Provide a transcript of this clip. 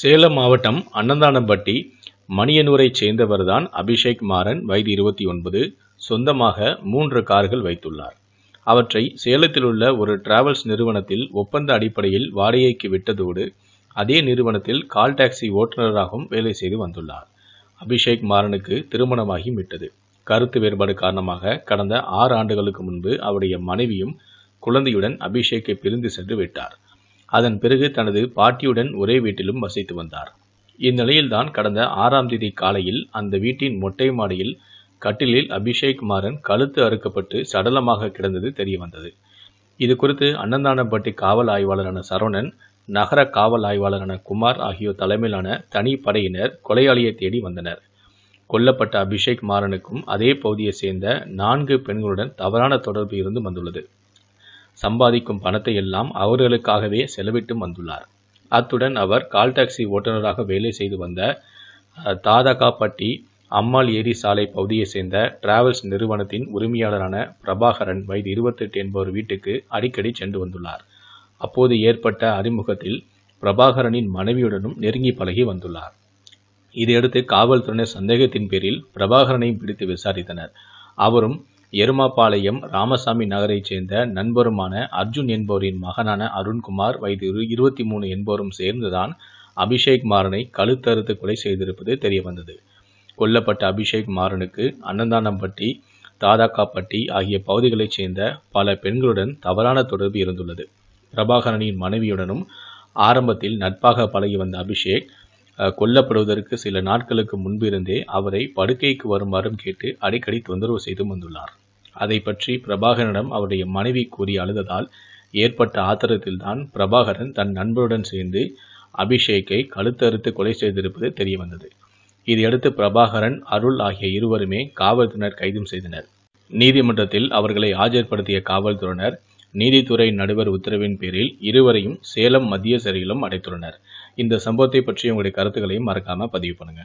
சேலம் மாவட்டம் அன்னதானம்பட்டி மணியனூரைச் சேர்ந்தவர்தான் அபிஷேக் மாறன் வயது இருபத்தி ஒன்பது சொந்தமாக மூன்று கார்கள் வைத்துள்ளார் அவற்றை சேலத்தில் உள்ள ஒரு டிராவல்ஸ் நிறுவனத்தில் ஒப்பந்த அடிப்படையில் வாடகைக்கு விட்டதோடு அதே நிறுவனத்தில் கால் டாக்ஸி ஓட்டுநராகவும் வேலை செய்து வந்துள்ளார் அபிஷேக் மாறனுக்கு திருமணமாகி விட்டது கருத்து வேறுபாடு காரணமாக கடந்த ஆறு ஆண்டுகளுக்கு முன்பு அவருடைய மனைவியும் குழந்தையுடன் அபிஷேக்கை பிரிந்து சென்று விட்டார் அதன் பிறகு தனது பாட்டியுடன் ஒரே வீட்டிலும் வசித்து வந்தார் இந்நிலையில்தான் கடந்த ஆறாம் தேதி காலையில் அந்த வீட்டின் மொட்டை மாடியில் கட்டிலில் அபிஷேக் மாறன் கழுத்து அறுக்கப்பட்டு சடலமாக கிடந்தது தெரிய வந்தது இது குறித்து அன்னந்தானப்பட்டி காவல் ஆய்வாளரான சரவணன் நகர காவல் ஆய்வாளரான குமார் ஆகியோர் தலைமையிலான தனி படையினர் கொலையாளியை தேடி வந்தனர் கொல்லப்பட்ட அபிஷேக் மாறனுக்கும் அதே பகுதியை சேர்ந்த நான்கு பெண்களுடன் தவறான தொடர்பு இருந்து வந்துள்ளது சம்பாதிக்கும் பணத்தை எல்லாம் அவர்களுக்காகவே செலவிட்டு வந்துள்ளார் அத்துடன் அவர் கால் டாக்ஸி ஓட்டுநராக வேலை செய்து வந்த தாதகாப்பட்டி அம்மாள் ஏரி சாலை பகுதியைச் சேர்ந்த டிராவல்ஸ் நிறுவனத்தின் உரிமையாளரான பிரபாகரன் வயது இருபத்தெட்டு என்பவர் வீட்டுக்கு அடிக்கடி சென்று வந்துள்ளார் அப்போது ஏற்பட்ட அறிமுகத்தில் பிரபாகரனின் மனைவியுடனும் நெருங்கி பழகி வந்துள்ளார் இதையடுத்து காவல்துறையினர் சந்தேகத்தின் பேரில் பிரபாகரனையும் பிடித்து விசாரித்தனர் அவரும் எருமாபாளையம் ராமசாமி நகரைச் சேர்ந்த நண்பருமான அர்ஜுன் என்பவரின் மகனான அருண்குமார் வயது இருபத்தி மூணு என்பவரும் சேர்ந்துதான் அபிஷேக் மாறனை கழுத்தறுத்து கொலை செய்திருப்பது தெரியவந்தது கொல்லப்பட்ட அபிஷேக் மாறனுக்கு அன்னதானம்பட்டி தாதாக்காப்பட்டி ஆகிய பகுதிகளைச் சேர்ந்த பல பெண்களுடன் தவறான தொடர்பு இருந்துள்ளது பிரபாகரனின் மனைவியுடனும் ஆரம்பத்தில் நட்பாக பழகி வந்த அபிஷேக் கொல்லப்படுவதற்கு சில நாட்களுக்கு முன்பிருந்தே அவரை படுக்கைக்கு வருமாறும் கேட்டு அடிக்கடி தொந்தரவு செய்து வந்துள்ளார் அதை பற்றி பிரபாகரனிடம் அவருடைய மனைவி கூறி அழுததால் ஏற்பட்ட ஆத்திரத்தில்தான் பிரபாகரன் தன் நண்பருடன் சேர்ந்து அபிஷேக்கை கழுத்தறுத்து கொலை செய்திருப்பது தெரிய வந்தது இதையடுத்து பிரபாகரன் அருள் ஆகிய இருவருமே காவல்துறையினர் கைதும் செய்தனர் நீதிமன்றத்தில் அவர்களை ஆஜர்படுத்திய காவல்துறையினர் நீதித்துறை நடுவர் உத்தரவின் பேரில் இருவரையும் சேலம் மத்திய சிறையிலும் அடைத்துள்ளனர் இந்த சம்பவத்தை பற்றி உங்களுடைய கருத்துக்களையும் மறக்காம பதிவு பண்ணுங்க